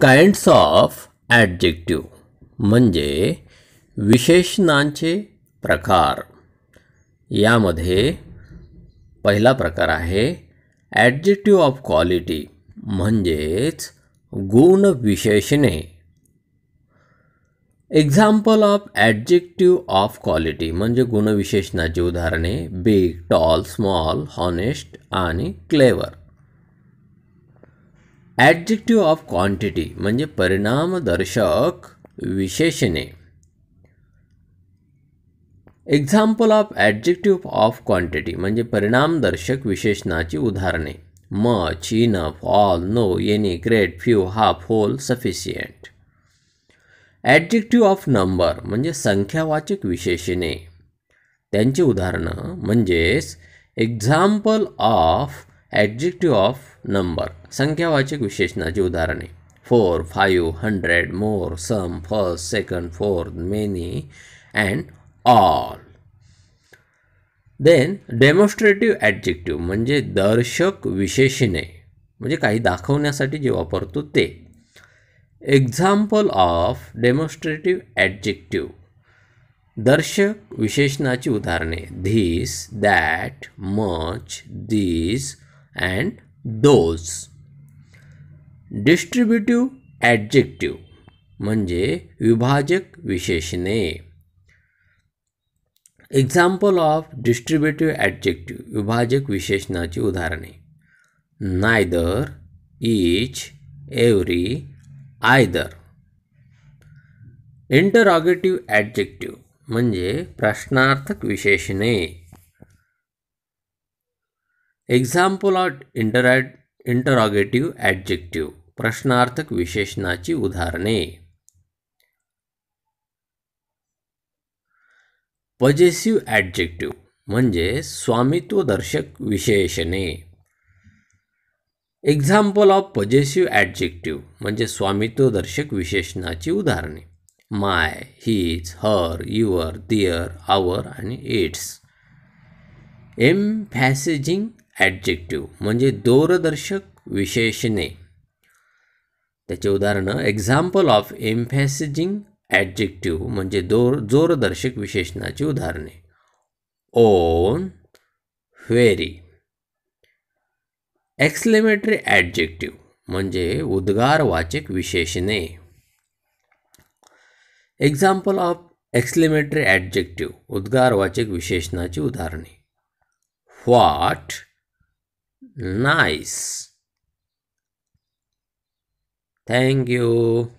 kinds of ॲडजेक्टिव म्हणजे विशेषणांचे प्रकार यामध्ये पहिला प्रकार आहे ॲडजेक्टिव ऑफ क्वालिटी म्हणजेच गुण विशेषणे example of adjective of quality म्हणजे गुणविशेषणाची उदाहरणे बिग टॉल स्मॉल हॉनेस्ट आणि क्लेवर ॲडजेक्टिव्ह ऑफ क्वांटिटी म्हणजे परिणामदर्शक विशेषणे example of adjective of quantity म्हणजे परिणामदर्शक विशेषणाची उदाहरणे म enough all no any great few half whole sufficient adjective of number म्हणजे संख्यावाचक विशेषणे त्यांची उदाहरणं म्हणजेच example of adjective of number संख्यावाचक विशेषणाची उदाहरणे four five hundred more some first second fourth many and all then demonstrative adjective म्हणजे दर्शक विशेषणे म्हणजे काही दाखवण्यासाठी जे वापरतो ते एक्झाम्पल ऑफ डेमॉन्स्ट्रेटिव्ह ॲडजेक्टिव्ह दर्शक विशेषणाची उदाहरणे this that much these and those distributive adjective म्हणजे विभाजक विशेषणे एक्झाम्पल ऑफ डिस्ट्रीब्युटिव्ह ॲडजेक्टिव्ह विभाजक विशेषणाची उदाहरणे neither each every either interrogative adjective म्हणजे प्रश्नार्थक विशेषणे एक्झाम्पल ऑट इंटरॅट इंटरॉगेटिव्ह ॲडजेक्टिव्ह प्रश्नार्थक विशेषणाची उदाहरणे पजेसिव्ह ॲडजेक्टिव्ह म्हणजे स्वामित्वदर्शक विशेषणे एक्झाम्पल ऑफ पजेसिव्ह ॲडजेक्टिव्ह म्हणजे स्वामित्वदर्शक विशेषणाची उदाहरणे माय हीज हर युअर दिअर आवर आणि इट्स फॅसेजिंग ॲडजेक्टिव्ह म्हणजे दूरदर्शक विशेषणे त्याचे उदाहरणं एक्झाम्पल ऑफ एम्फॅसिजिंग ॲडजेक्टिव्ह म्हणजे दोर जोरदर्शक विशेषणाची उदाहरणे ओन व्हेरी एक्सलेमेटरी ॲडजेक्टिव्ह म्हणजे उद्गारवाचक विशेषणे एक्झाम्पल ऑफ एक्सलेमेटरी ॲडजेक्टिव्ह उद्गारवाचक विशेषणाची उदाहरणे व्हॉट nice thank you